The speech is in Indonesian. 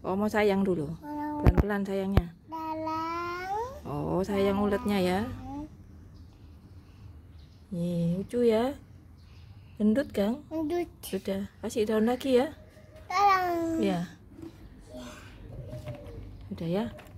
Oh mau sayang dulu Pelan-pelan sayangnya Oh sayang ulatnya ya Iya. lucu ya Gendut Kang Gendut Sudah kasih daun lagi ya Iya Sudah ya